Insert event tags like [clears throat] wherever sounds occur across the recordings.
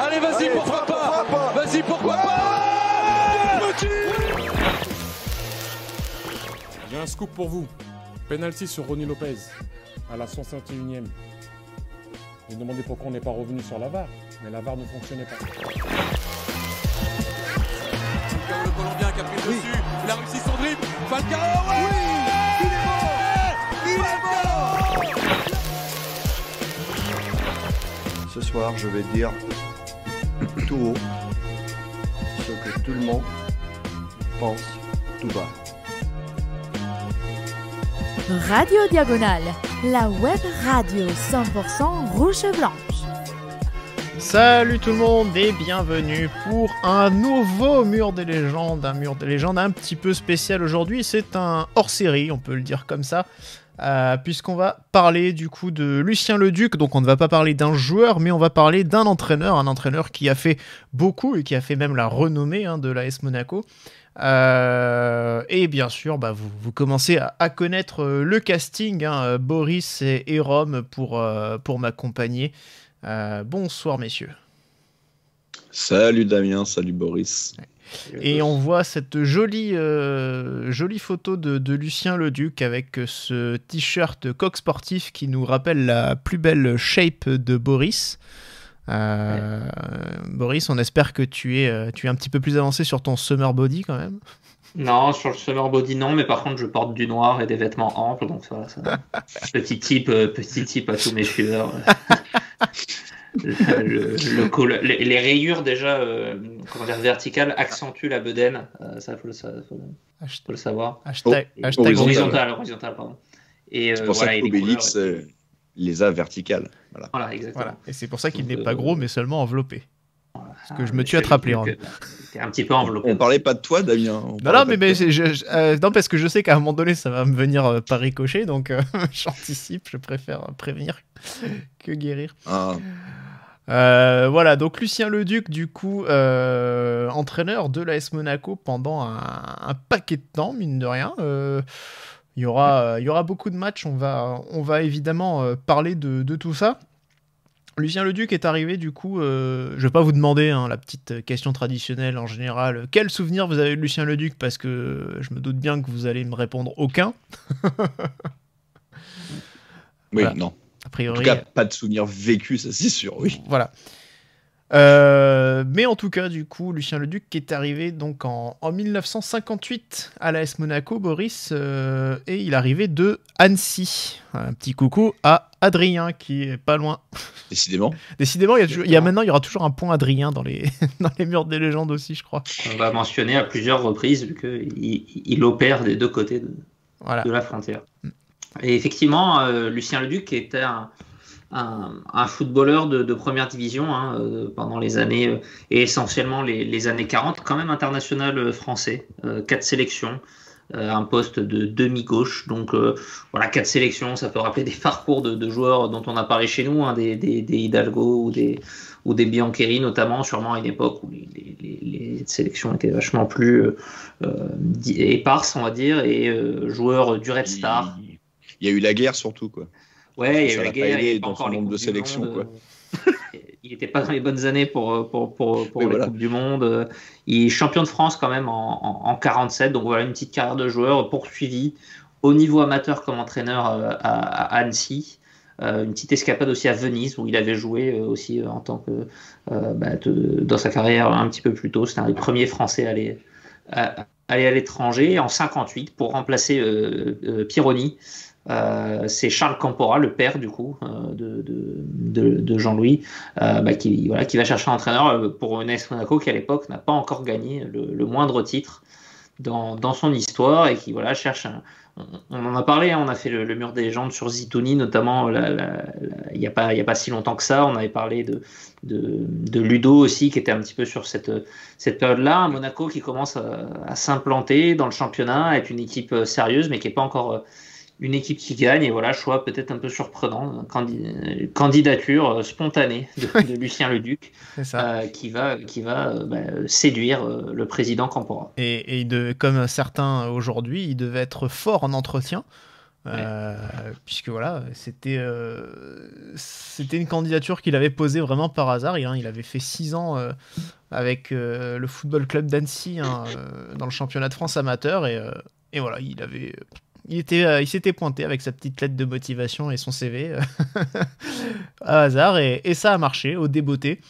Allez, vas-y, pourquoi, pas, Vas-y, pourquoi ouais pas J'ai un scoop pour vous. Penalty sur Ronny Lopez à la 161 e Vous demandez pourquoi on n'est pas revenu sur la VAR, mais la VAR ne fonctionnait pas. Le Colombien qui a pris le oui. dessus, la Russie son dribble, Falcao, ouais oui, il est bon, il est bon Ce soir, je vais dire tout haut ce que tout le monde pense tout bas. Radio Diagonale, la web radio 100% rouge et blanche. Salut tout le monde et bienvenue pour un nouveau mur des légendes, un mur des légendes un petit peu spécial aujourd'hui, c'est un hors-série, on peut le dire comme ça. Euh, puisqu'on va parler du coup de Lucien Leduc. Donc on ne va pas parler d'un joueur, mais on va parler d'un entraîneur, un entraîneur qui a fait beaucoup et qui a fait même la renommée hein, de l'AS Monaco. Euh, et bien sûr, bah, vous, commencez à, connaître euh, le casting, hein, Boris et, Rome pour, pour m'accompagner. bonsoir messieurs. Salut Damien, salut Boris. Et on voit cette jolie, euh, jolie photo de, de, Lucien Leduc avec ce t-shirt coq sportif qui nous rappelle la plus belle shape de Boris. Euh, Boris, on espère que tu es, euh, tu es un petit peu plus avancé sur ton summer body quand même. Non, sur le summer body, non, mais par contre, je porte du noir et des vêtements amples, donc ça... [laughs] petit, type, petit type à tous mes cheveux. [laughs] le, le, les, rayures déjà euh, verticales accentuent la bedaine. Euh, ça, il faut, le savoir. Hashtag, oh, horizontal, pardon. Et c'est euh, pour voilà, ça que Obélix euh, les a verticales. Voilà, voilà exactement. Et c'est pour ça qu'il n'est pas gros, mais seulement enveloppé. Parce que je me ah, suis attrapé en. Que t'es un petit peu On parlait pas de toi, Damien. non, mais, mais euh, parce que je sais qu'à un moment donné, ça va me venir euh, par ricochet, donc euh, [laughs] j'anticipe, je préfère prévenir [laughs] que guérir. Ah. voilà, donc Lucien Leduc, du coup, entraîneur de l'AS Monaco pendant un, paquet de temps, mine de rien. il y, aura, il y aura beaucoup de matchs, on va, on va évidemment parler de tout ça. Lucien Leduc est arrivé, du coup, euh, je vais pas vous demander hein, la petite question traditionnelle en général, euh, quel souvenir vous avez de Lucien Leduc Parce que euh, je me doute bien que vous allez me répondre aucun. oui, non. A priori. En tout cas, pas de souvenir vécu, ça c'est sûr, oui. Voilà. Euh, mais en tout cas, du coup, Lucien Leduc qui est arrivé donc en, en 1958 à l'AS Monaco, Boris, euh, et il arrivait de Annecy. Un petit coucou à Adrien qui est pas loin. Décidément. Décidément, il y, a maintenant, il y aura toujours un point Adrien dans les, [laughs] dans les murs des légendes aussi, je crois. On va mentionner à plusieurs reprises qu'il il opère des deux côtés de, de la frontière. Mm. Et effectivement, Lucien euh, Lucien Leduc était un un, footballeur de, première division hein, euh, pendant les années, euh, et essentiellement les, années 40, quand même international euh, français, quatre sélections. un poste de demi-gauche. Donc voilà, quatre sélections, ça peut rappeler [laughs] des parcours de, joueurs dont on a parlé chez nous, hein, des, Hidalgo ou des, ou Biancheri notamment, sûrement à une époque où les, sélections étaient vachement plus éparses, on va dire, et joueurs du Red Star. Il y a eu la guerre surtout, quoi. Ouais, il nombre de sélections. Euh, il n'était pas dans les bonnes années pour, euh, pour, pour, Coupe du Monde. Euh. Il est champion de France quand même en, en, 47, donc voilà une petite carrière de joueur poursuivie au niveau amateur comme entraîneur à, Annecy. une petite escapade aussi à Venise où il avait joué aussi en tant que bah, dans sa carrière un petit peu plus tôt. C'était un des premiers Français à aller à, aller à l'étranger en 58 pour remplacer Pironi euh, c'est Charles Campora, le père du coup euh, de, de, Jean-Louis, euh, bah, qui, voilà, qui va chercher un entraîneur pour Nice Monaco qui à l'époque n'a pas encore gagné le, moindre titre dans, son histoire et qui voilà cherche. on, en a parlé, hein, on a fait le, mur des légendes sur Zitouni notamment. Il n'y a pas a pas si longtemps que ça. On avait parlé de, de Ludo aussi qui était un petit peu sur cette cette période-là. Monaco qui commence à, s'implanter dans le championnat, être une équipe sérieuse mais qui n'est pas encore une équipe qui gagne et voilà, choix peut-être un peu surprenant, candidature euh, spontanée [laughs] de, Lucien Leduc euh, qui va, qui va euh, bah, séduire le président Campora. Et, de, comme certains aujourd'hui, il devait être fort en entretien. puisque voilà, c'était c'était une candidature qu'il avait posée vraiment par hasard. Hein. il, avait fait 6 ans avec le football club d'Annecy hein, dans le championnat de France amateur et, et voilà, il avait il, était, euh, il s'était pointé avec sa petite lettre de motivation et son CV euh, [laughs] à hasard, et, ça a marché, au déboté.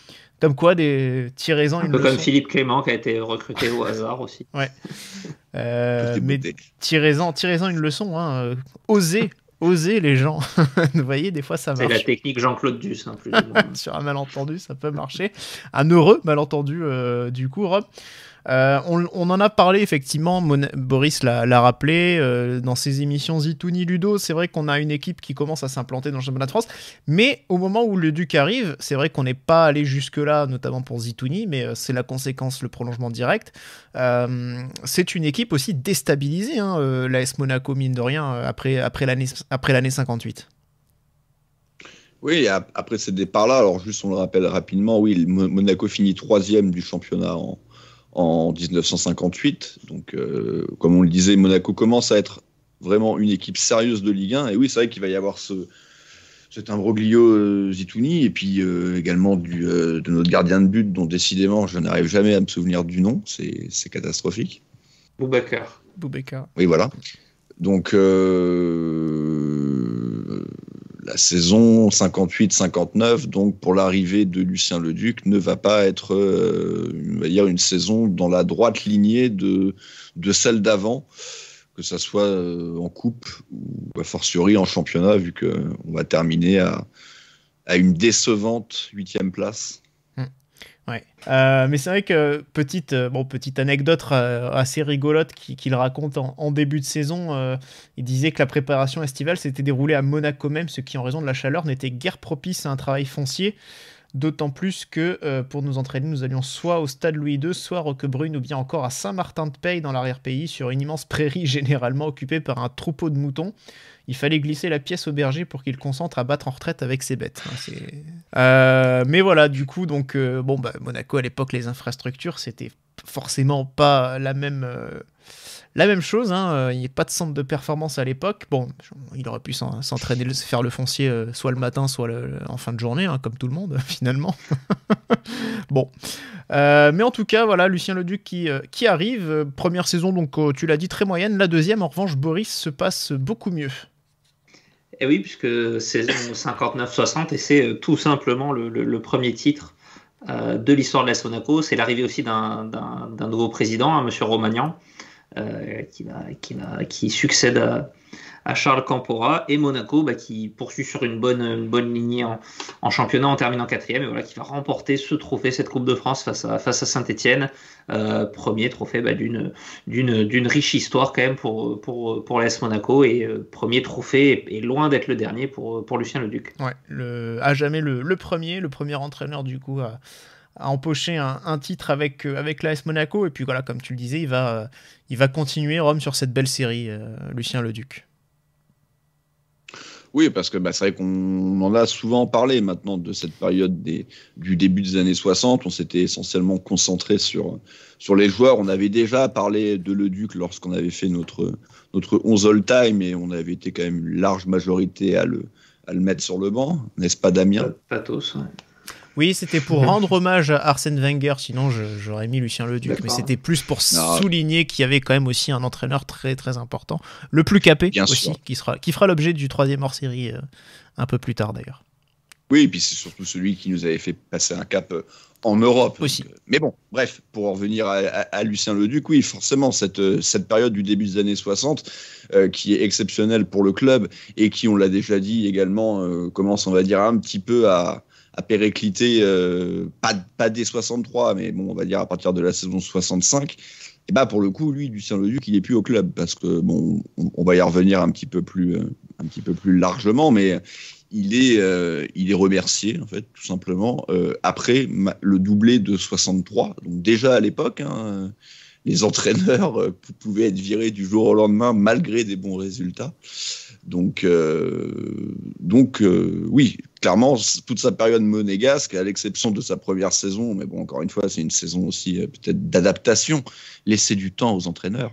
Comme quoi, des tirez une. comme Philippe Clément qui a été recruté au hasard aussi. Ouais. [laughs] Euh, mais tirez-en, une leçon. Hein. oser, oser les gens. [laughs] Vous voyez, des fois ça marche. C'est la technique Jean-Claude Duss. Hein, Sur un malentendu, ça peut marcher. Un heureux malentendu, du coup, Rob. Euh, on, en a parlé effectivement, Boris l'a rappelé, euh, dans ses émissions Zitouni Ludo, c'est vrai qu'on a une équipe qui commence à s'implanter dans le championnat de France, mais au moment où le Duc arrive, c'est vrai qu'on n'est pas allé jusque-là, notamment pour Zitouni, mais euh, c'est la conséquence, le prolongement direct. c'est une équipe aussi déstabilisée, hein, l'AS Monaco, mine de rien, après, après l'année 58. Oui, après ce départ là alors juste on le rappelle rapidement, oui, Monaco finit troisième du championnat en, en 1958. Donc, euh, comme on le disait, Monaco commence à être vraiment une équipe sérieuse de Ligue 1. Et oui, c'est vrai qu'il va y avoir ce, cet imbroglio euh, Zitouni, et puis euh, également du, de notre gardien de but, dont décidément je n'arrive jamais à me souvenir du nom. C'est catastrophique. Boubacar. Boubacar. Oui, voilà. Donc, la saison 58-59, donc pour l'arrivée de Lucien Leduc, ne va pas être euh, une saison dans la droite lignée de, celle d'avant, que ça soit euh, en coupe ou a fortiori en championnat, vu qu'on euh, va terminer à, à une décevante huitième place. Ouais. Euh, mais c'est vrai que petite, euh, bon, petite anecdote euh, assez rigolote qu'il raconte en, début de saison, il disait que la préparation estivale s'était déroulée à Monaco même, ce qui en raison de la chaleur n'était guère propice à un travail foncier. D'autant plus que euh, pour nous entraîner, nous allions soit au stade Louis II, soit à Roquebrune ou bien encore à Saint-Martin-de-Paye dans l'arrière-pays, sur une immense prairie [laughs] généralement occupée par un troupeau de moutons. Il fallait glisser la pièce au berger pour qu'il concentre à battre en retraite avec ses bêtes. Hein, euh, mais voilà, du coup, donc, euh, bon, bah, Monaco à l'époque, les infrastructures, c'était forcément pas la même la même chose, hein, euh, il n'y a pas de centre de performance à l'époque. Bon, il aurait pu s'entraîner, faire le foncier euh, soit le matin, soit en fin de journée, hein, comme tout le monde, [laughs] finalement. [laughs] bon. Euh, mais en tout cas, voilà, Lucien Leduc qui, qui arrive. Première saison, donc tu l'as dit, très moyenne. La deuxième, en revanche, Boris se passe beaucoup mieux. Et eh oui, puisque saison 59-60, et c'est tout simplement le, premier titre de l'histoire de la Sonaco. C'est l'arrivée aussi d'un nouveau président, hein, M. Romagnan, euh, qui, succède à, Charles Campora et Monaco bah, qui poursuit sur une bonne, lignée en, championnat en terminant quatrième et voilà qui va remporter ce trophée cette Coupe de France face à, saint etienne euh, premier trophée bah, d'une, riche histoire quand même pour, pour, l'AS Monaco et euh, premier trophée et, loin d'être le dernier pour, Lucien Leduc ouais, le, à jamais le, le, premier le premier entraîneur du coup à, à empocher un, titre avec, euh, avec l'AS Monaco. Et puis voilà, comme tu le disais, il va, euh, il va continuer Rome sur cette belle série, euh, Lucien Leduc. Oui, parce que bah, c'est vrai qu'on en a souvent parlé maintenant de cette période des, du début des années 60. On s'était essentiellement concentré sur, sur les joueurs. On avait déjà parlé de Leduc lorsqu'on avait fait notre, notre 11 all-time et on avait été quand même une large majorité à le, à le mettre sur le banc, n'est-ce pas Damien Patos, oui, c'était pour [laughs] rendre hommage à Arsène Wenger, sinon j'aurais mis Lucien Leduc, mais c'était plus pour souligner qu'il y avait quand même aussi un entraîneur très très important, le plus capé aussi, qui, sera, qui fera l'objet du troisième hors-série euh, un peu plus tard d'ailleurs. Oui, et puis c'est surtout celui qui nous avait fait passer un cap euh, en Europe. Aussi. Euh, mais bon, bref, pour en revenir à, Lucien Leduc, oui, forcément, cette, cette période du début des années 60, qui est exceptionnelle pour le club et qui, on l'a déjà dit également, commence, on va dire, un petit peu à, à euh, pas, pas dès 63, mais bon, on va dire à partir de la saison 65, et bah pour le coup, lui, Lucien Leduc, il est plus au club parce que bon, on, va y revenir un petit peu plus, euh, un petit peu plus largement, mais il est, euh, il est remercié en fait, tout simplement après le doublé de 63. Donc déjà à l'époque, hein, les entraîneurs pouvaient être virés du jour au lendemain malgré des bons résultats. Donc, donc oui, clairement, toute sa période monégasque, à l'exception de sa première saison, mais bon, encore une fois, c'est une saison aussi euh, peut-être d'adaptation, laisser du temps aux entraîneurs.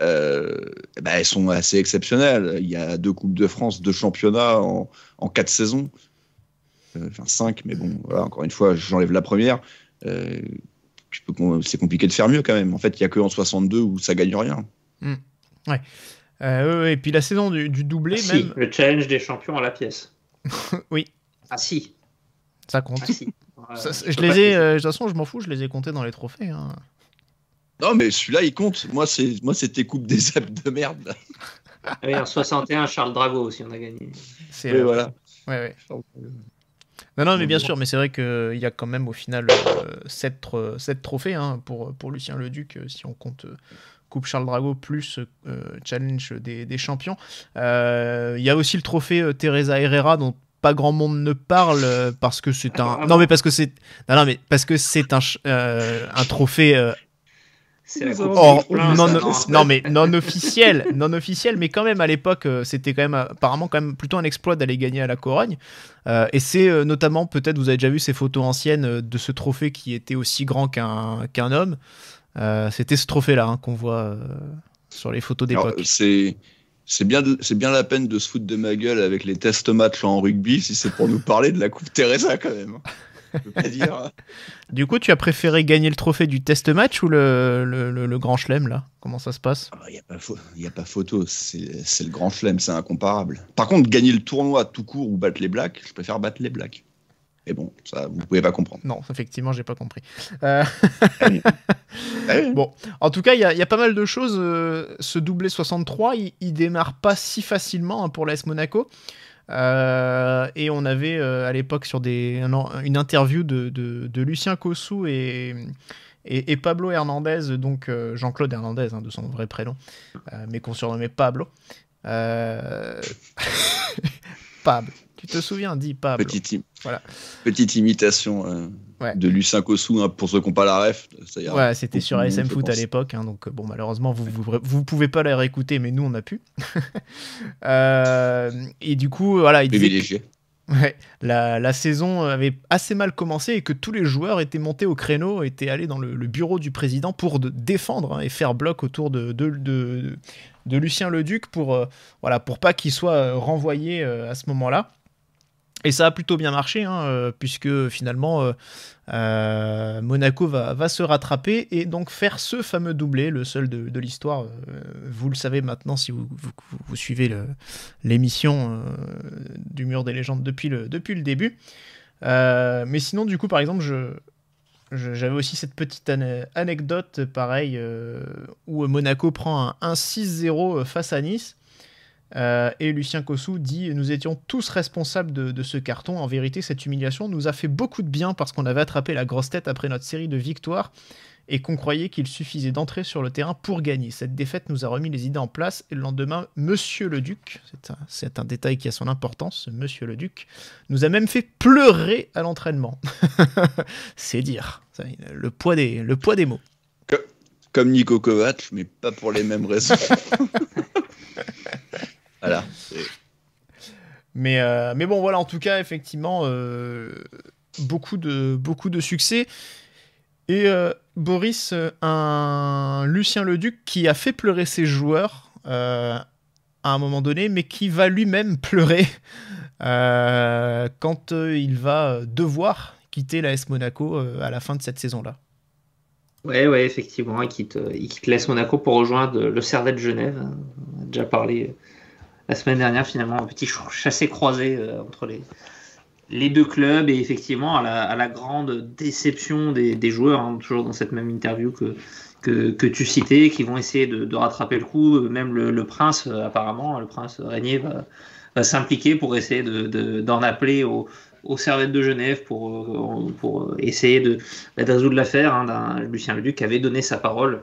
Euh, bah, elles sont assez exceptionnelles. Il y a deux Coupes de France, deux championnats en, quatre saisons. Euh, enfin, cinq, mais bon, voilà, encore une fois, j'enlève la première. c'est compliqué de faire mieux quand même. En fait, il n'y a que en 62 où ça gagne rien. Mmh. et puis la saison du, doublé, ah, même. le challenge des champions à la pièce. [laughs] oui. Ah si. Ça compte. Ah, euh, je, les ai, euh, de toute façon, je m'en fous, je les ai comptés dans les trophées. Hein. Non, mais celui-là, il compte. Moi, c'est moi, c'était coupe des apps de merde. Ah en 61, Charles Drago aussi, on a gagné. C'est oui, voilà. Non, non, mais bien sûr, mais c'est vrai qu'il euh, y a quand même au final 7, trophées hein, pour, pour Lucien Leduc, si on compte Coupe Charles Drago plus euh, Challenge des, des champions. Euh, il y a aussi le trophée euh, Teresa Herrera dont pas grand monde ne parle parce que c'est un ah non mais parce que c'est non, non, mais parce que c'est un un trophée ah, non, non, mais non officiel, non officiel, mais quand même à l'époque, c'était quand même apparemment quand même plutôt un exploit d'aller gagner à la Corogne. et c'est notamment peut-être vous avez déjà vu ces photos anciennes de ce trophée qui était aussi grand qu'un qu'un homme. Euh, c'était ce trophée-là hein, qu'on voit euh, sur les photos d'époque. C'est bien, la peine de se foutre de ma gueule avec les test matchs en rugby si c'est pour nous [laughs] parler de la Coupe Teresa quand même. Hein. Hein. [laughs] Du coup, tu as préféré gagner le trophée du test match ou le, grand chelem là Comment ça se passe Il n'y ah bah, a, a, pas photo, c'est le grand chelem, c'est incomparable. Par contre, gagner le tournoi tout court ou battre les blacks, je préfère battre les blacks. Mais bon, ça, vous pouvez pas comprendre. Non, effectivement, j'ai pas compris. Euh, ah [laughs] ah bon, en tout cas, il y, a pas mal de choses. Euh, ce doublé 63, il, démarre pas si facilement hein, pour l'AS Monaco. Euh, et on avait à l'époque sur des, une interview de, Lucien Cossou et, et, Pablo Hernandez, donc Jean-Claude Hernandez hein, de son vrai prénom, mais qu'on surnommait Pablo. [laughs] Pablo. Tu te souviens, dit pas Petite, Petite imitation euh, de Lucien Cossou, hein, pour ceux qui n'ont pas la ref. c'était sur ASM Foot à l'époque, hein, donc euh, bon, malheureusement, vous ne vous, pouvez pas la réécouter, mais nous, on a pu. [laughs] Euh, et du coup, voilà, il Privilégié. la, saison avait assez mal commencé et que tous les joueurs étaient montés au créneau, étaient allés dans le, bureau du président pour défendre hein, et faire bloc autour de, de, Lucien Leduc pour, voilà, pour pas qu'il soit renvoyé à ce moment-là. Et ça a plutôt bien marché, hein, euh, puisque finalement, euh, euh, Monaco va, se rattraper et donc faire ce fameux doublé, le seul de, l'histoire. vous le savez maintenant si vous, suivez l'émission du Mur des légendes depuis le, début. mais sinon, du coup, par exemple, j'avais aussi cette petite anecdote, pareil, où Monaco prend un 1-6-0 face à Nice. Euh, et Lucien Cossou dit Nous étions tous responsables de, ce carton. En vérité, cette humiliation nous a fait beaucoup de bien parce qu'on avait attrapé la grosse tête après notre série de victoires et qu'on croyait qu'il suffisait d'entrer sur le terrain pour gagner. Cette défaite nous a remis les idées en place et le lendemain, Monsieur le Duc, c'est un, détail qui a son importance, Monsieur le Duc, nous a même fait pleurer à l'entraînement. [laughs] c'est dire le poids des, le poids des mots. Comme Nico Kovac, mais pas pour les mêmes raisons. [laughs] Mais, euh, mais bon, voilà, en tout cas, effectivement, euh, beaucoup, de, beaucoup de succès. Et euh, Boris, un Lucien Leduc qui a fait pleurer ses joueurs à un moment donné, mais qui va lui-même pleurer quand il va devoir quitter la S Monaco à la fin de cette saison-là. ouais ouais, effectivement, il quitte, il quitte l'AS Monaco pour rejoindre le Servette Genève. Hein, on a déjà parlé la semaine dernière, finalement, un petit chassé-croisé euh, entre les, les deux clubs et effectivement à la, à la grande déception des, des joueurs, hein, toujours dans cette même interview que, que, que tu citais, qui vont essayer de, rattraper le coup. Même le, prince, euh, apparemment, le prince Régnier va, va s'impliquer pour essayer d'en de, appeler aux, au de Genève pour, euh, pour essayer de, de résoudre l'affaire. Hein, Lucien Leduc avait donné sa parole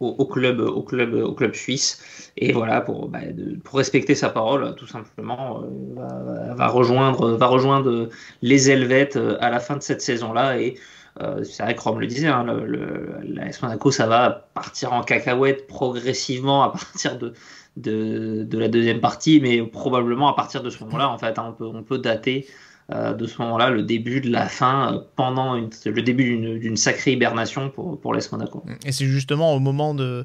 au, club, au, club, au club suisse. Et voilà, pour, bah, pour respecter sa parole, tout simplement, euh, va, va, rejoindre, va rejoindre les Helvètes euh, à la fin de cette saison-là. Et euh, c'est vrai que Rome le disait, hein, le, la S ça va partir en cacahuète progressivement à partir de, de, la deuxième partie, mais probablement à partir de ce moment-là, en fait, hein, on, peut, on peut dater euh, de ce moment-là, le début de la fin, euh, pendant le début d'une sacrée hibernation pour, pour l'Est mm. Et c'est justement au moment de,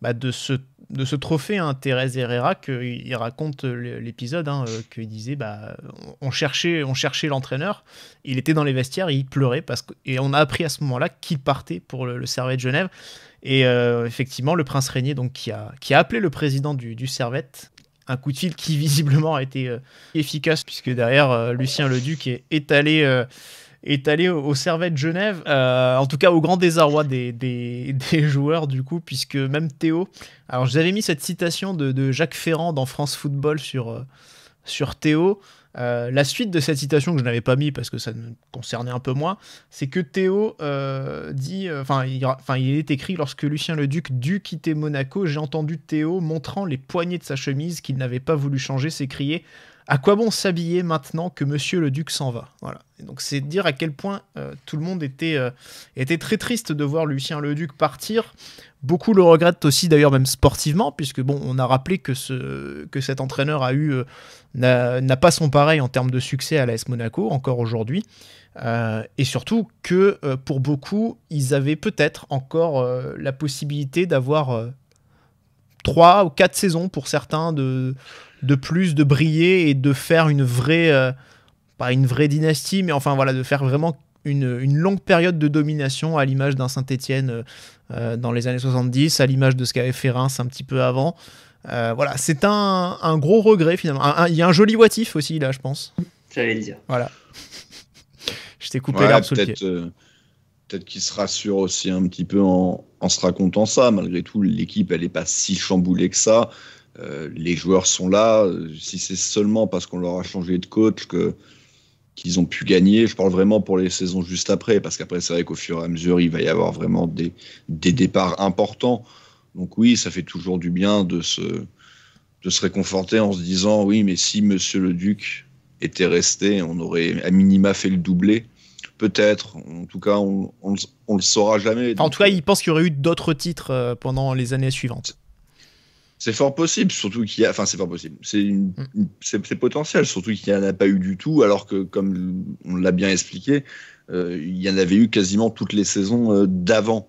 bah, ce, trophée, hein, Thérèse Herrera, qu'il raconte euh, l'épisode, hein, qu'il disait bah, on cherchait, l'entraîneur, il était dans les vestiaires et il pleurait, parce que, et on a appris à ce moment-là qu'il partait pour le, Servet de Genève. Et effectivement, le prince Régnier, donc, qui a, appelé le président du, du Servette, un coup de fil qui [laughs] visiblement a été euh, efficace puisque derrière euh, Lucien Leduc est étalé euh, au, cervet de Genève en tout cas au grand désarroi [laughs] des, joueurs du coup puisque même Théo alors j'avais mis cette citation de, Jacques Ferrand dans France Football sur sur Théo euh, la suite de cette citation que je n'avais pas mis parce que ça me concernait un peu moins, c'est que Théo euh, dit, euh, enfin il, est écrit lorsque Lucien le Duc dut quitter Monaco, j'ai entendu Théo montrant les poignées de sa chemise qu'il n'avait pas voulu changer s'écrier à quoi bon s'habiller maintenant que Monsieur le Duc s'en va Voilà. donc c'est dire à quel point tout le monde était, était très triste de voir Lucien le Duc partir. Beaucoup le regrettent aussi d'ailleurs même sportivement, puisque bon, on a rappelé que, ce, que cet entraîneur a eu euh, n'a pas son pareil en termes de succès à l'AS Monaco encore aujourd'hui. Euh, et surtout que euh, pour beaucoup, ils avaient peut-être encore la possibilité d'avoir trois ou quatre saisons pour certains de, de plus, de briller et de faire une vraie, pas une vraie dynastie, mais enfin voilà, de faire vraiment une, longue période de domination à l'image d'un saint etienne euh, euh, dans les années 70, à l'image de ce qu'avait fait Reims un petit peu avant. Euh, voilà, c'est un, gros regret finalement. Il y a un joli watif aussi là, je pense. J'allais le dire. Voilà. [laughs] je t'ai coupé ouais, l'arbre sous le Peut-être qu'il se rassure aussi un petit peu en, se racontant ça. Malgré tout, l'équipe, elle n'est pas si chamboulée que ça. les joueurs sont là. Si c'est seulement parce qu'on leur a changé de coach que qu'ils ont pu gagner. Je parle vraiment pour les saisons juste après, parce qu'après, c'est vrai qu'au fur et à mesure, il va y avoir vraiment des, des départs importants. Donc oui, ça fait toujours du bien de se, de se réconforter en se disant, oui, mais si Monsieur le Duc était resté, on aurait à minima fait le doublé. Peut-être, en tout cas, on ne le saura jamais. en tout cas, il pense qu'il y aurait eu d'autres titres euh, pendant les années suivantes. C'est fort possible, surtout qu'il a. Enfin, c'est fort possible. C'est une... Mm. potentiel, surtout qu'il n'y en a pas eu du tout, alors que, comme on l'a bien expliqué, euh, il y en avait eu quasiment toutes les saisons euh, d'avant.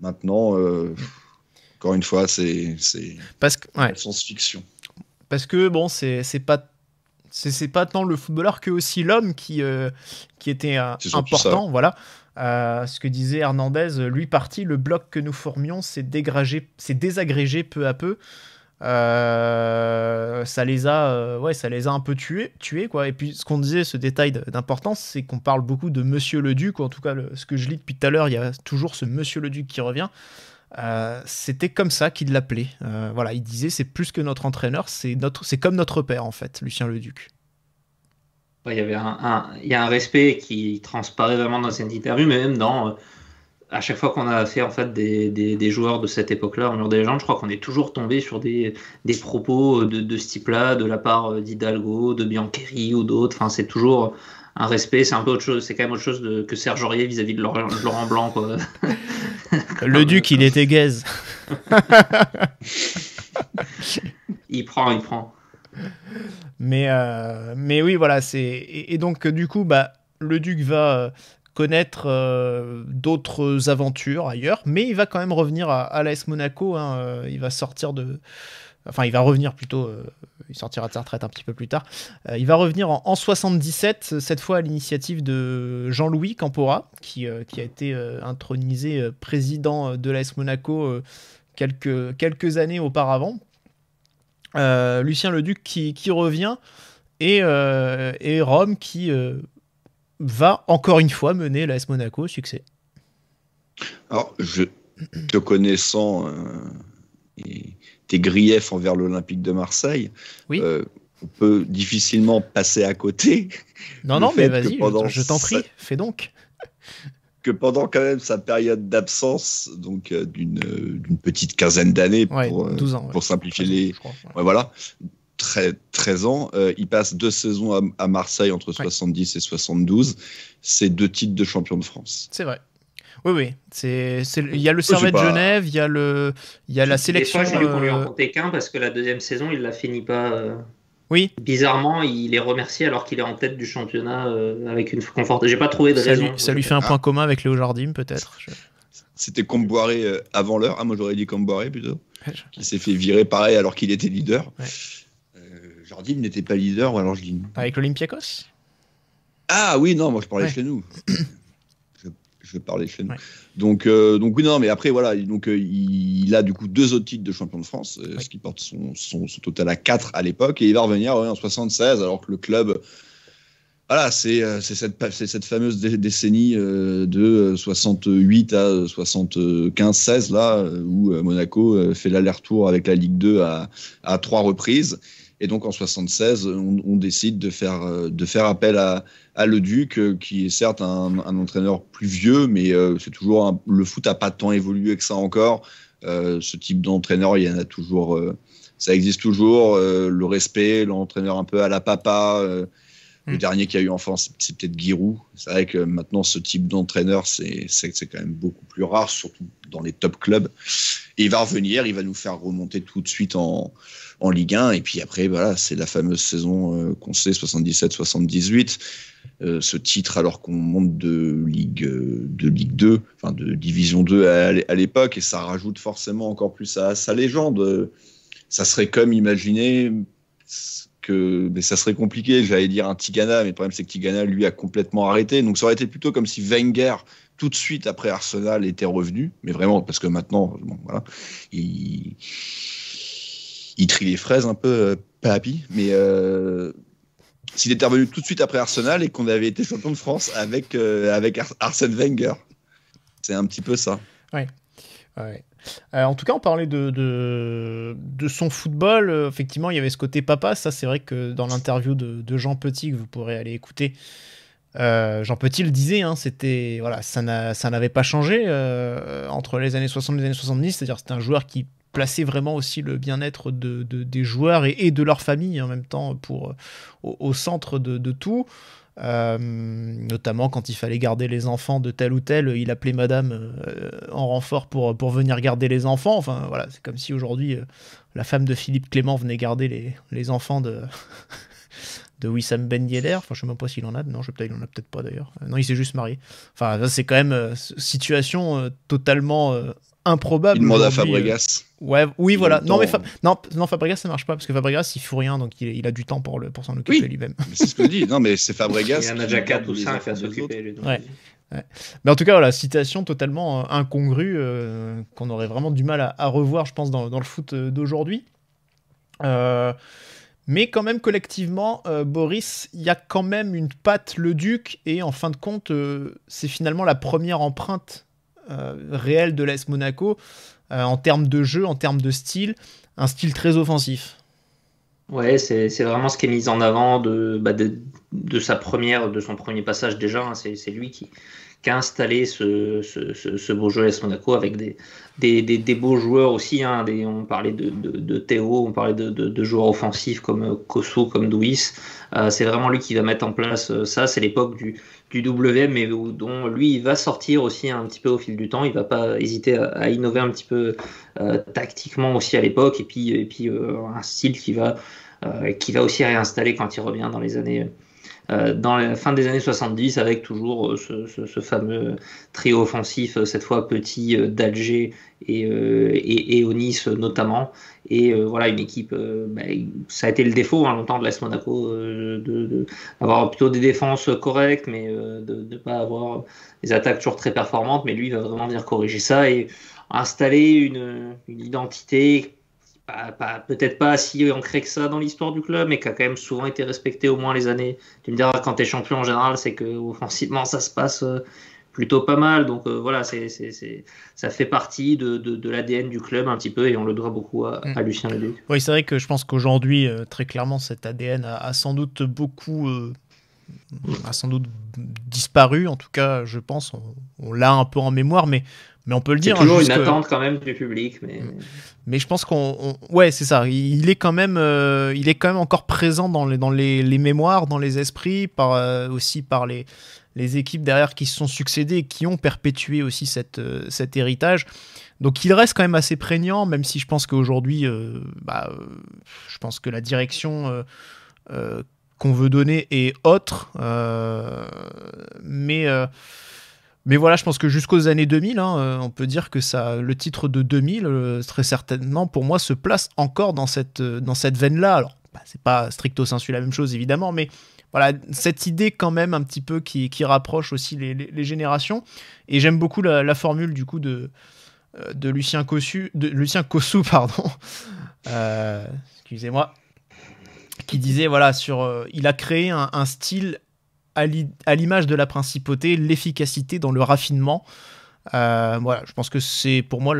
Maintenant, euh, encore une fois, c'est. Parce que. Ouais. Science-fiction. Parce que, bon, c'est pas. C'est pas tant le footballeur que aussi l'homme qui, qui était important, voilà ce que disait Hernandez, lui parti, le bloc que nous formions s'est désagrégé peu à peu. Euh, ça les a, euh, ouais, ça les a un peu tués, tués quoi. Et puis ce qu'on disait, ce détail d'importance, c'est qu'on parle beaucoup de Monsieur le Duc, ou en tout cas ce que je lis depuis tout à l'heure, il y a toujours ce Monsieur le Duc qui revient. Euh, c'était comme ça qu'il l'appelait. voilà, il disait c'est plus que notre entraîneur, c'est notre, c'est comme notre père en fait, Lucien le Duc » il y avait un, il y a un respect qui transparaît vraiment dans cette interview, mais même dans euh, à chaque fois qu'on a fait en fait des, des, joueurs de cette époque-là en mur des légendes, je crois qu'on est toujours tombé sur des, des propos euh, de, ce type-là de la part euh, d'Hidalgo, de Biancheri ou d'autres. Enfin, c'est toujours un respect, c'est un peu autre chose, c'est quand même autre chose que Serge Aurier vis-à-vis de Laurent, Laurent Blanc. Quoi. [laughs] Le duc, il était gaze. [laughs] il prend, il prend mais, euh, mais oui, voilà. c'est et, donc, du coup, bah, le duc va euh, connaître euh, d'autres aventures ailleurs, mais il va quand même revenir à, l'AS Monaco. Hein, il va sortir de. Enfin, il va revenir plutôt. il sortira de sa retraite un petit peu plus tard. il va revenir en, en, 77, cette fois à l'initiative de Jean-Louis Campora, qui, qui a été intronisé président de l'AS Monaco quelques, quelques années auparavant euh, Lucien Leduc qui, qui revient et, euh, Rome qui euh, va encore une fois mener l'AS Monaco au succès. Alors, je te connaissant et tes griefs envers l'Olympique de Marseille, on peut difficilement passer à côté. Non, non, mais vas-y, je t'en prie, fais donc que pendant quand même sa période d'absence, donc euh, d'une euh, d'une petite quinzaine d'années pour, euh, ans, pour simplifier les, voilà, 13, ans, il passe deux saisons à, Marseille entre 70 et 72. C'est deux titres de champion de France. C'est vrai. Oui, oui. C'est, il y a le Servette de Genève, il y a, le, il y a la sélection. je j'ai dû qu'on lui en comptait qu'un parce que la deuxième saison, il la finit pas. Oui. Bizarrement, il est remercié alors qu'il est en tête du championnat euh, avec une confort. J'ai pas trouvé de ça raison. Lui, ça lui fait un point ah. commun avec Léo Jardim, peut-être. C'était Comboiré euh, avant l'heure. Ah, moi j'aurais dit Comboiré plutôt. Il s'est fait virer pareil alors qu'il était leader. Euh, Jardim n'était pas leader, ou alors je dis. Avec l'Olympiakos Ah oui, non, moi je parlais chez nous. [clears throat] je parler chez nous. Donc, euh, donc oui, non, mais après, voilà, donc, euh, il, a du coup deux autres titres de champion de France, euh, ce qui porte son, son, total à 4 à l'époque, et il va revenir en 76, alors que le club, voilà, c'est cette, cette, fameuse décennie de 68 à 75, 16, là, où Monaco fait l'aller-retour avec la Ligue 2 à, à trois reprises. Et donc en 76, on, décide de faire, euh, de faire appel à, Le Duc, euh, qui est certes un, entraîneur plus vieux, mais euh, c'est toujours le foot n'a pas tant évolué que ça encore. ce type d'entraîneur, il y en a toujours, ça existe toujours. le respect, l'entraîneur un peu à la papa. Le hmm. dernier qu'il y a eu en France, c'est peut-être Giroud. C'est vrai que maintenant, ce type d'entraîneur, c'est quand même beaucoup plus rare, surtout dans les top clubs. il va revenir, il va nous faire remonter tout de suite en, en Ligue 1. Et puis après, voilà, c'est la fameuse saison euh, qu'on sait, 77-78. Euh, ce titre, alors qu'on monte de Ligue, euh, de Ligue 2, enfin de Division 2 à, à l'époque, et ça rajoute forcément encore plus à sa légende. Ça serait comme imaginer que mais ça serait compliqué. J'allais dire un Tigana, mais le problème c'est que Tigana lui a complètement arrêté. Donc ça aurait été plutôt comme si Wenger tout de suite après Arsenal était revenu, mais vraiment parce que maintenant, voilà, il, il trie les fraises un peu euh, pas mais euh, s'il était revenu tout de suite après Arsenal et qu'on avait été champion de France avec euh, avec Arsène Wenger, c'est un petit peu ça. Ouais. ouais. Euh, en tout cas, on parlait de, de, son football. Euh, effectivement, il y avait ce côté papa. Ça, c'est vrai que dans l'interview de, Jean Petit, que vous pourrez aller écouter, euh, Jean Petit le disait, hein, c'était voilà, ça n'avait pas changé entre les années 60 et les années 70. C'est-à-dire, c'était un joueur qui plaçait vraiment aussi le bien-être de, des joueurs et, de leur famille en même temps pour, au centre de, tout. Euh, notamment quand il fallait garder les enfants de tel ou tel, il appelait madame euh, en renfort pour, pour venir garder les enfants. Enfin voilà, c'est comme si aujourd'hui euh, la femme de Philippe Clément venait garder les, les enfants de, [laughs] de Wissam Ben Yedder. je sais pas s'il en a, non, je, il en a peut-être pas d'ailleurs. non, il s'est juste marié. Enfin, c'est quand même situation totalement improbable. Il demande à euh, Fabregas. oui, voilà. Non, mais non, non, Fabregas, ça marche pas parce que Fabregas, il fout rien, donc il, a du temps pour, pour s'en occuper lui-même. c'est ce que je dis. Non, mais c'est Fabregas. il y en a déjà 4 ou 5 à s'occuper. Mais en tout cas, voilà, citation totalement euh, incongrue euh, qu'on aurait vraiment du mal à, revoir, je pense, dans, le foot d'aujourd'hui. mais quand même, collectivement, Boris, il y a quand même une patte le Duc, et en fin de compte, c'est finalement la première empreinte euh, réel de l'AS Monaco euh, en termes de jeu, en termes de style, un style très offensif. Ouais, c'est vraiment ce qui est mis en avant bah, de, de, sa première, de son premier passage déjà. Hein. c'est lui qui, qu'a ce, ce, ce, ce beau jeu à Monaco avec des, des, des, des, beaux joueurs aussi. Hein, on parlait de, de, Théo, on parlait de, de joueurs offensifs comme euh, Kosso, comme Douis. Euh, c'est vraiment lui qui va mettre en place euh, ça. C'est l'époque du, du WM mais dont lui, il va sortir aussi un petit peu au fil du temps. Il va pas hésiter à, innover un petit peu tactiquement aussi à l'époque. Et puis, et puis un style qui va, qui va aussi réinstaller quand il revient dans les années euh, dans la fin des années 70 avec toujours euh, ce, ce, ce fameux trio offensif, euh, cette fois petit d'Alger et, et, et au Nice notamment. Et voilà, une équipe, bah, ça a été le défaut hein, longtemps de l'AS Monaco d'avoir de, de plutôt des défenses correctes, mais de ne pas avoir des attaques toujours très performantes. Mais lui, il va vraiment venir corriger ça et installer une, une identité peut-être pas si ancré que ça dans l'histoire du club, mais qui a quand même souvent été respecté au moins les années. Tu me diras, quand tu es champion en général, c'est que offensivement ça se passe euh, plutôt pas mal. Donc euh, voilà, c'est, ça fait partie de, l'ADN du club un petit peu et on le doit beaucoup à, mm. Lucien Leduc. Oui, c'est vrai que je pense qu'aujourd'hui, euh, très clairement, cet ADN a, sans doute beaucoup. a sans doute disparu, en tout cas, je pense, on l'a un peu en mémoire, mais mais on peut le dire. Hein, toujours une attente quand même du public. Mais, mm. mais je pense qu'on. Ouais, c'est ça. Il est, quand même, euh, il est quand même encore présent dans les, dans les, les mémoires, dans les esprits, par, euh, aussi par les, les équipes derrière qui se sont succédées et qui ont perpétué aussi cette, euh, cet héritage. Donc il reste quand même assez prégnant, même si je pense qu'aujourd'hui, bah, je pense que la direction qu'on veut donner est autre. mais mais voilà, je pense que jusqu'aux années 2000, hein, euh, on peut dire que ça, le titre de 2000, euh, très certainement, pour moi, se place encore dans cette, euh, dans cette veine-là. Alors, bah, c'est pas stricto sensu la même chose, évidemment, mais voilà, cette idée quand même un petit peu qui, qui rapproche aussi les, les, générations. Et j'aime beaucoup la, formule, du coup, de, de Lucien Cossu, de Lucien Cossou, [laughs] pardon, excusez-moi, qui disait, voilà, sur, il a créé un, un style à l'image de la principauté, l'efficacité dans le raffinement. Euh, voilà, je pense que c'est pour moi,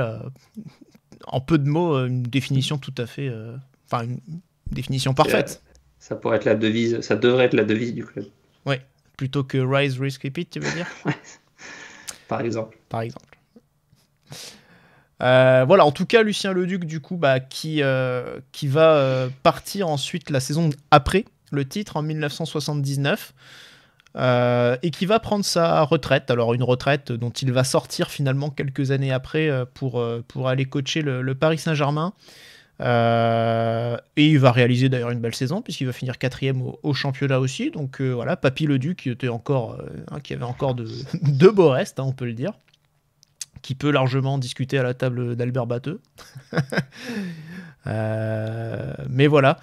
en peu de mots, euh, une définition tout à fait. Euh, enfin, une définition parfaite. Ça pourrait être la devise, ça devrait être la devise du club. Oui, plutôt que Rise, Risk, Repeat, tu veux dire [laughs] Par exemple. Par exemple. voilà, en tout cas, Lucien Leduc, du coup, bah, qui, qui va partir ensuite la saison après le titre en 1979. Euh, et qui va prendre sa retraite. Alors une retraite dont il va sortir finalement quelques années après euh, pour, euh, pour aller coacher le, Paris Saint-Germain. et il va réaliser d'ailleurs une belle saison puisqu'il va finir quatrième au, championnat aussi. Donc voilà, Papy Leduc qui était encore, hein, qui avait encore de, [laughs] de beaux restes, hein, on peut le dire, qui peut largement discuter à la table d'Albert Batteux. [laughs] mais voilà.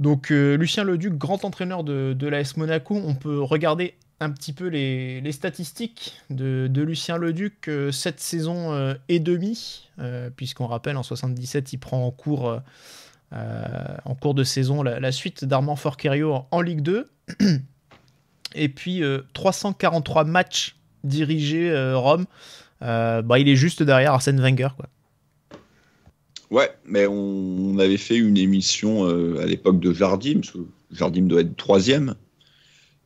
Donc euh, Lucien Leduc, grand entraîneur de, l'AS Monaco, on peut regarder un petit peu les, statistiques de, Lucien Leduc cette euh, saison euh, et demie, puisqu'on rappelle en 77 il prend en cours, en cours de saison la, suite d'Armand Forquerio en, Ligue 2. et puis 343 matchs dirigés Rome, bah, il est juste derrière Arsène Wenger. Quoi. Ouais, mais on, avait fait une émission euh, à l'époque de Jardim, parce que Jardim doit être troisième,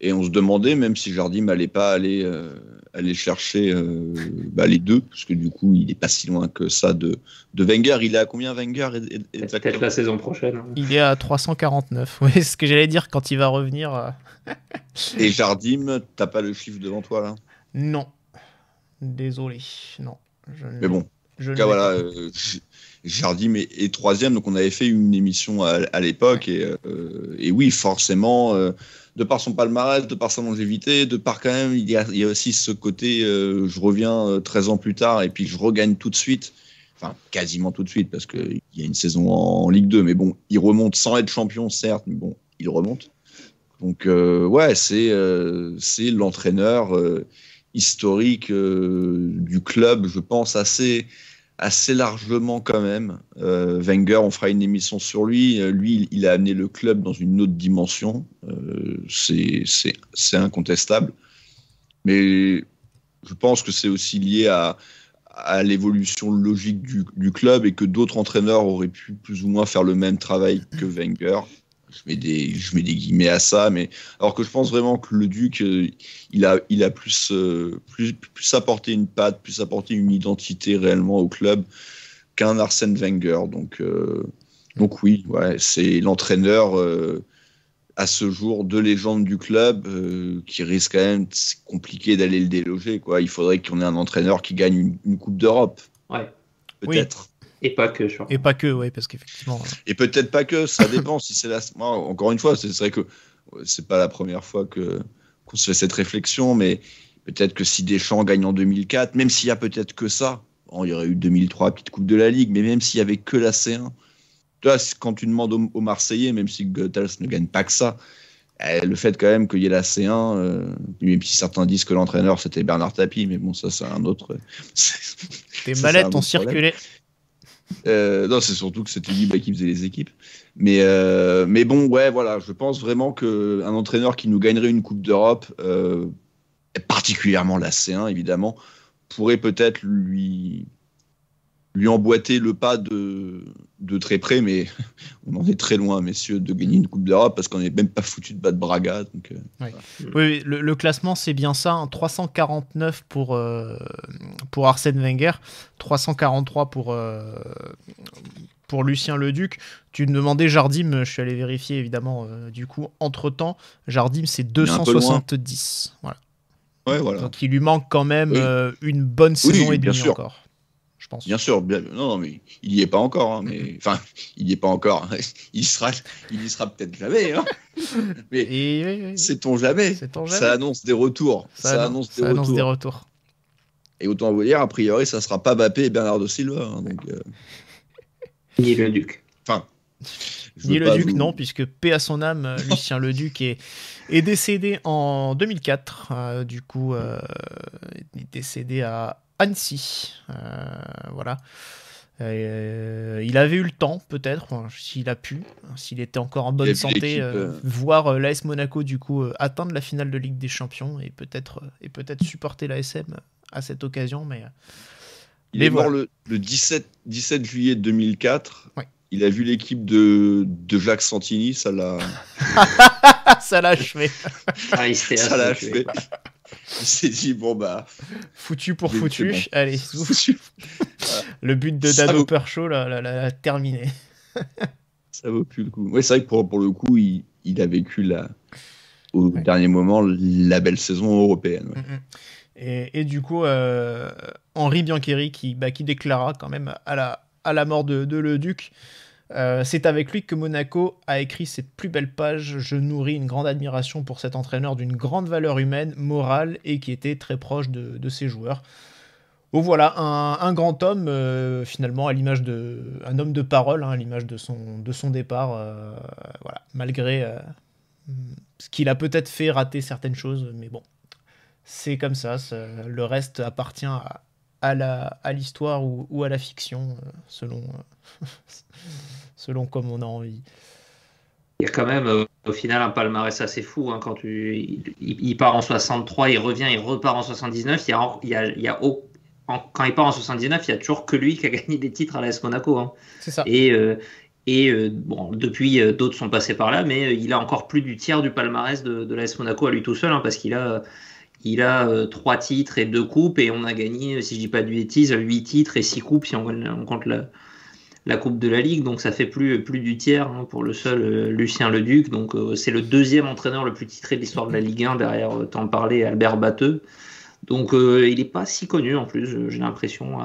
et on se demandait même si Jardim n'allait pas aller, euh, aller chercher euh, bah, les deux, parce que du coup, il n'est pas si loin que ça de, de Wenger. Il est à combien Wenger Peut-être la saison prochaine. Hein. Il est à 349, [laughs] oui, ce que j'allais dire quand il va revenir. [laughs] et Jardim, t'as pas le chiffre devant toi là Non, désolé, non. mais bon, je voilà, Jardim est, troisième. Donc on avait fait une émission à, l'époque euh, et, oui, forcément, euh, de par son palmarès, de par sa longévité, de par quand même, il y a, aussi ce côté, euh, je reviens 13 ans plus tard et puis je regagne tout de suite. Enfin, quasiment tout de suite, parce qu'il y a une saison en, en, Ligue 2, mais bon, il remonte sans être champion, certes, mais bon, il remonte. Donc, ouais, c'est c'est l'entraîneur historique du club, je pense, assez, assez largement quand même. Euh, Wenger, on fera une émission sur lui. Euh, lui, il a amené le club dans une autre dimension. Euh, c'est incontestable. Mais je pense que c'est aussi lié à, à l'évolution logique du, du, club et que d'autres entraîneurs auraient pu plus ou moins faire le même travail que Wenger je mets des, je mets des guillemets à ça, mais alors que je pense vraiment que le duc, euh, il a, il a plus, euh, plus, plus apporté une patte, plus apporté une identité réellement au club qu'un Arsène Wenger. Donc, euh, donc oui, ouais, c'est l'entraîneur à ce jour de légende du club qui risque quand même c'est compliqué d'aller le déloger. Quoi, il faudrait qu'on ait un entraîneur qui gagne une, coupe d'Europe. Ouais. Peut-être. Et pas que, je Et pas que, oui, parce qu'effectivement. Euh, Et peut-être pas que, ça dépend. si c'est la... encore une fois, c'est vrai que c'est pas la première fois que qu'on se fait cette réflexion, mais peut-être que si Deschamps gagne en 2004, même s'il y a peut-être que ça, il y aurait eu 2003, petite Coupe de la Ligue, mais même s'il y avait que la C1, toi, quand tu demandes aux, Marseillais, même si Goethals ne gagne pas que ça, eh, le fait quand même qu'il y ait la C1, euh, même si certains disent que l'entraîneur c'était Bernard Tapie, mais bon, ça c'est un autre. Euh, Les [laughs] mallettes ont circulé. Euh, non, c'est surtout que c'était lui bah, qui faisait les équipes. Mais, euh, mais bon, ouais, voilà, je pense vraiment qu'un entraîneur qui nous gagnerait une Coupe d'Europe, euh, particulièrement la C1 évidemment, pourrait peut-être lui, lui emboîter le pas de, de très près, mais [laughs] on en est très loin, messieurs, de gagner une Coupe d'Europe parce qu'on n'est même pas foutu de battre Braga. Donc, euh. oui. le, classement, c'est bien ça 349 hein. pour, euh, pour Arsène Wenger, 343 pour, euh, pour Lucien Leduc. Tu me demandais Jardim, je suis allé vérifier évidemment du coup. Entre temps, Jardim, c'est 270. Voilà. Donc il lui manque quand même une bonne saison et demie encore. Bien sûr, non, mais il n'y est pas encore. Hein, mais [laughs] enfin, il n'y est pas encore. Hein. [laughs] Il sera, il y sera peut-être jamais. Hein, [laughs] mais sait-on jamais, Ça annonce des retours. Ça, annonce, ça des, annonce retours. des, retours. Et autant vous dire, a priori, ça sera pas Bappé et Bernardo Silva. Hein, euh. Ni le duc. Enfin. Ni le duc, non, puisque paix à son âme, Lucien le duc est, est décédé en 2004. Euh, du coup, il euh, est décédé à Annecy. Euh, voilà. Euh, il avait eu le temps, peut-être, s'il a pu, s'il était encore en bonne santé, euh, voir l'AS Monaco du coup atteindre la finale de Ligue des Champions et peut-être et peut-être supporter l'ASM à cette occasion. Mais il est mort le, le 17, 17, juillet 2004. Il a vu l'équipe de, Jacques Santini, ça l'a. [laughs] ça l'a achevé. Ah, ça l'a achevé. Il s'est dit, bon bah. Foutu pour foutu, allez, [laughs] le but de Dado vaut... là, là, terminé. [laughs] ça vaut plus le coup. Oui, c'est vrai que pour, pour le coup, il, il, a vécu là au dernier moment la belle saison européenne. et, et, du coup, euh, Henri Biancheri qui, bah, qui déclara quand même à la, à la mort de, de Le Duc. Euh, c'est avec lui que Monaco a écrit cette plus belle page. Je nourris une grande admiration pour cet entraîneur d'une grande valeur humaine, morale et qui était très proche de, ses joueurs. Oh voilà, un, grand homme, euh, finalement, à l'image de. un homme de parole, hein, à l'image de son, de son départ, euh, voilà, malgré ce qu'il a peut-être fait rater certaines choses, mais bon, c'est comme ça le reste appartient à, à la à l'histoire ou, à la fiction, euh, selon euh, [laughs] selon comme on a envie. Il y a quand même euh, au final un palmarès assez fou hein, quand tu, il, part en 63, il revient, il repart en 79. Il a, quand il part en 79, il y a toujours que lui qui a gagné des titres à l'AS Monaco. Hein. C'est ça. Et et bon, depuis, d'autres sont passés par là, mais il a encore plus du tiers du palmarès de, de l'AS Monaco à lui tout seul, hein, parce qu'il a, il a euh, trois titres et deux coupes et on a gagné, si je dis pas de bêtises, huit titres et six coupes si on, compte la, la Coupe de la Ligue, donc ça fait plus, plus du tiers hein, pour le seul Lucien euh, Lucien Leduc. Donc euh, c'est le deuxième entraîneur le plus titré de l'histoire de la Ligue 1 derrière, tant parler, Albert Batteux. Donc il n'est pas si connu en plus, j'ai l'impression,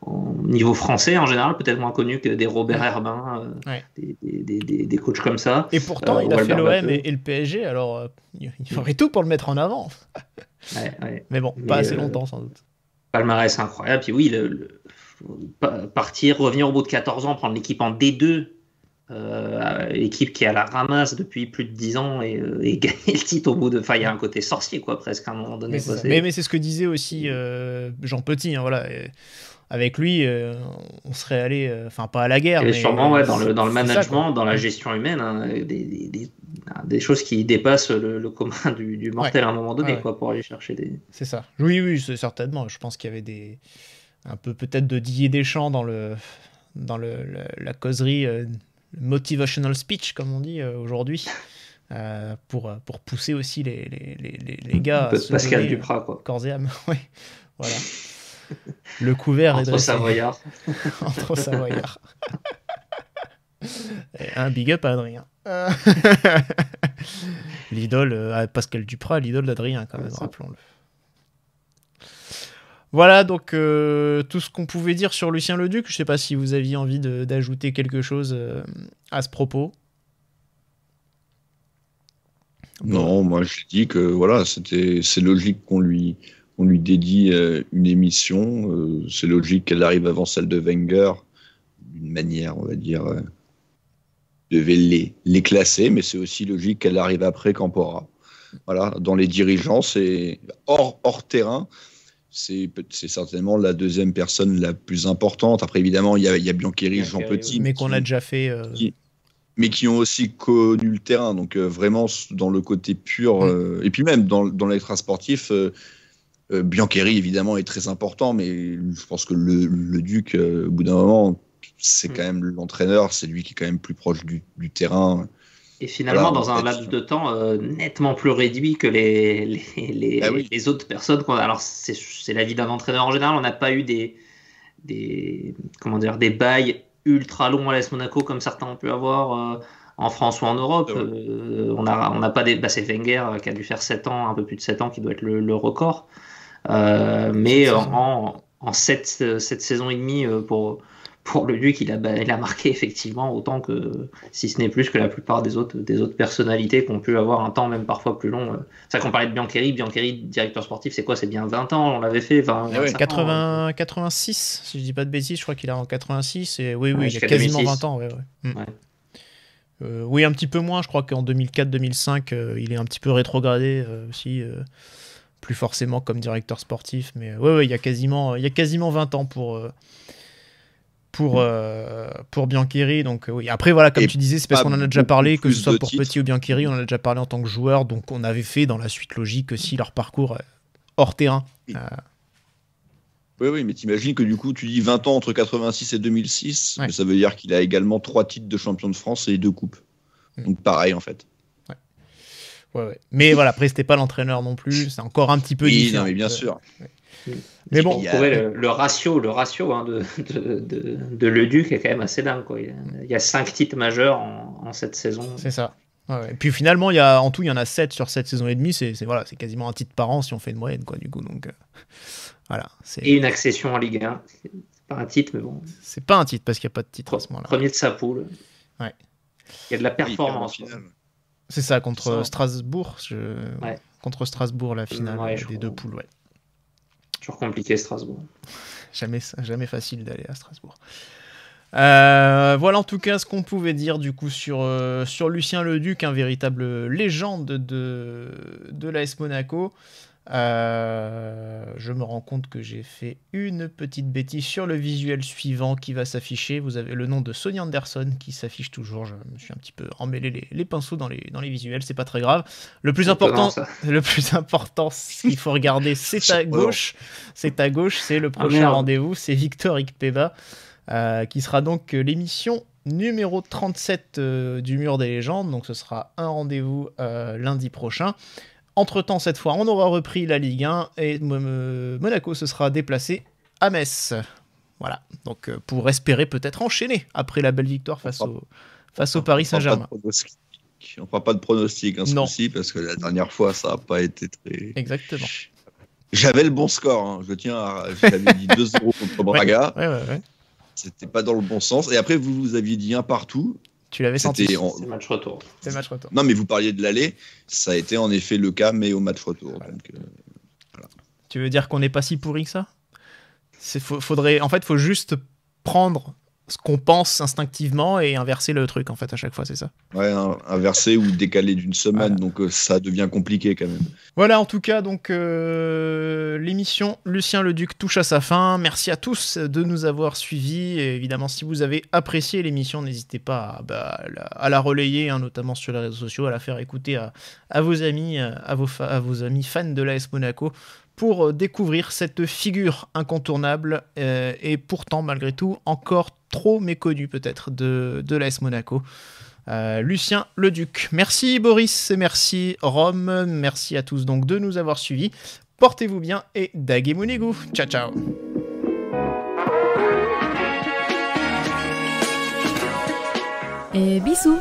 au niveau français en général, peut-être moins connu que des Robert Herbin, des, des, des, des, coachs comme ça. Et pourtant, il a fait l'OM et, le PSG, alors il, il faudrait tout pour le mettre en avant. Mais bon, pas assez euh, longtemps sans doute. Palmarès incroyable. Puis oui, le, partir, revenir au bout de 14 ans, prendre l'équipe en D2, euh, euh, équipe qui est à la ramasse depuis plus de 10 ans et, euh, [laughs] gagner le titre au bout de. Enfin, il y a un côté sorcier, quoi, presque à un moment donné. Mais c'est, mais, c'est ce que disait aussi Jean Petit, hein, voilà. avec lui, on serait allé, enfin, pas à la guerre. mais, sûrement, ouais, dans le, management, dans la gestion humaine, hein, des choses qui dépassent le, commun du, du mortel à un moment donné, quoi, pour aller chercher des. C'est ça. Oui, oui, certainement. Je pense qu'il y avait des un peu peut-être de Didier Deschamps dans le dans le, la causerie euh, motivational speech comme on dit euh, aujourd'hui. Euh, pour, pour pousser aussi les, les, les, les gars. Pascal Duprat, quoi. Corseam et [laughs] oui. Voilà. Le couvert Entre est Savoyard. [laughs] Entre Savoyard. Un big up à Adrien. Euh. [laughs] l'idole euh, à Pascal Duprat, l'idole d'Adrien, quand même, rappelons-le. Voilà donc euh, tout ce qu'on pouvait dire sur Lucien Leduc. Je ne sais pas si vous aviez envie d'ajouter quelque chose à ce propos. Non, moi je dis que voilà, c'est logique qu'on lui, on lui dédie une émission. c'est logique qu'elle arrive avant celle de Wenger d'une manière, on va dire, devait les, les classer, mais c'est aussi logique qu'elle arrive après Campora. Voilà, dans les dirigeants, c'est hors, hors terrain, c'est certainement la deuxième personne la plus importante. Après, évidemment, il y a, Biancheri, Jean Petit. Mais qu'on a déjà fait. Euh, mais qui ont aussi connu le terrain. Donc, euh, vraiment, dans le côté pur. Mm. Euh, et puis, même dans, dans l'extra-sportif, Biancheri, évidemment, est très important. Mais je pense que le, le Duc, au bout d'un moment, c'est mm. quand même l'entraîneur, c'est lui qui est quand même plus proche du, terrain. Et finalement, dans un laps euh, de temps euh, nettement plus réduit que les, les, ah autres personnes. Alors, c'est la vie d'un entraîneur en général. On n'a pas eu des, des, comment dire, des bails ultra longs à l'AS Monaco comme certains ont pu avoir euh, en France ou en Europe. Ah on on n'a pas des. Bah, c'est Wenger qui a dû faire 7 ans, un peu plus de 7 ans, qui doit être le, record. mais en, en, 7 saisons et demie pour pour le lui bah, il a, marqué effectivement autant que, si ce n'est plus que la plupart des autres, des autres personnalités qui ont pu avoir un temps même parfois plus long. Euh. C'est vrai qu'on parlait de Biancheri, Biancheri, directeur sportif, c'est quoi C'est bien 20 ans, on l'avait fait 80, 86, ah euh. si je dis pas de bêtises, je crois qu'il a en 86, et oui, oui, il y a quasiment 20 ans. Hmm. Euh, oui, un petit peu moins, je crois qu'en 2004-2005, il est un petit peu rétrogradé aussi plus forcément comme directeur sportif, mais oui il y a quasiment, il y a quasiment 20 ans pour, pour, euh, pour Biancheri. Donc, euh, oui. Après, voilà, comme tu disais, c'est parce qu'on en a déjà parlé, que ce soit pour Petit ou Biancheri, on en a déjà parlé en tant que joueur. Donc, on avait fait dans la suite logique si leur parcours hors terrain. Oui. Euh. Oui, imagines mais t'imagines que du coup, tu dis 20 ans entre 86 et 2006, ça veut dire qu'il a également trois titres de champion de France et deux coupes. Mm. Donc pareil en fait. mais voilà, après, c'était pas l'entraîneur non plus, c'est encore un petit peu différent. Non, mais bien sûr. Mais bon, le, ratio, le ratio hein, de, de, Le Duc est quand même assez dingue. Quoi. Il y a 5 titres majeurs en, cette saison. C'est ça. Et puis finalement, il y a, en tout, il y en a 7 sur 7 saisons et demie. C'est voilà, quasiment un titre par an si on fait une moyenne. Quoi, du coup, donc, euh, voilà, et une accession en Ligue 1. C'est pas un titre, mais bon. C'est pas un titre parce qu'il n'y a pas de titre ce moment-là. Premier de sa poule. Il y a de la performance. C'est ça, contre Strasbourg. Je... Contre Strasbourg, la finale des deux poules. Ouais toujours compliqué Strasbourg. Jamais, jamais facile d'aller à Strasbourg. Euh, voilà en tout cas ce qu'on pouvait dire du coup sur, euh, sur Lucien Leduc, un véritable légende de, de l'AS Monaco. Euh, je me rends compte que j'ai fait une petite bêtise sur le visuel suivant qui va s'afficher. Vous avez le nom de Sonia Anderson qui s'affiche toujours. Je me suis un petit peu emmêlé les, pinceaux dans les, dans les visuels, c'est pas très grave. Le plus important, [laughs] le plus important, ce qu'il faut regarder, [laughs] c'est à gauche. C'est à gauche, c'est le ah, prochain rendez-vous, c'est Victor Ikpeba, euh, qui sera donc l'émission numéro 37 euh, du Mur des légendes. Donc ce sera un rendez-vous lundi prochain. Entre-temps, cette fois, on aura repris la Ligue 1 et Monaco se sera déplacé à Metz. Voilà, donc euh, pour espérer peut-être enchaîner après la belle victoire face au, Paris Saint-Germain. On ne fera pas de pronostic hein, parce que la dernière fois, ça n'a pas été très. Exactement. J'avais le bon score, hein. je tiens à. J'avais dit 2-0 contre [laughs] Braga. C'était pas dans le bon sens. Et après, vous vous aviez dit un partout. Tu l'avais senti C'était match retour. Non, mais vous parliez de l'aller, ça a été en effet le cas, mais au match retour. Euh, tu veux dire qu'on n'est pas si pourri que ça Faudrait, en fait, il faut juste prendre qu'on pense instinctivement et inverser le truc en fait à chaque fois, c'est ça Ouais, inverser ou décaler d'une semaine, donc euh, ça devient compliqué quand même. Voilà, en tout cas, donc euh, l'émission Lucien Leduc touche à sa fin. Merci à tous de nous avoir suivis. évidemment, si vous avez apprécié l'émission, n'hésitez pas à, bah, la relayer, hein, notamment sur les réseaux sociaux, à la faire écouter à, vos amis, à vos, à vos amis fans de l'AS Monaco pour euh, découvrir cette figure incontournable euh, et pourtant malgré tout encore trop méconnue peut-être de, de l'AS Monaco. Lucien, euh, Lucien Leduc. Merci Boris et merci Rome. Merci à tous donc de nous avoir suivis. Portez-vous bien et daguez Ciao ciao. Et bisous